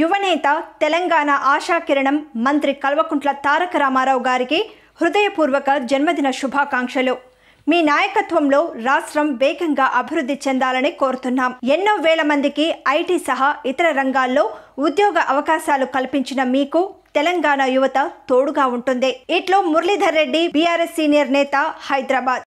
యువనేత తెలంగాణ ఆశాకిరణం మంత్రి కల్వకుంట్ల తారక రామారావు గారికి హృదయపూర్వక జన్మదిన శుభాకాంక్షలు మీ నాయకత్వంలో రాష్ట్రం వేగంగా అభివృద్ధి చెందాలని కోరుతున్నాం ఎన్నో వేల మందికి ఐటీ సహా ఇతర రంగాల్లో ఉద్యోగ అవకాశాలు కల్పించిన మీకు తెలంగాణ యువత తోడుగా ఉంటుంది ఇట్లో మురళీధర్ రెడ్డి బీఆర్ఎస్ సీనియర్ నేత హైదరాబాద్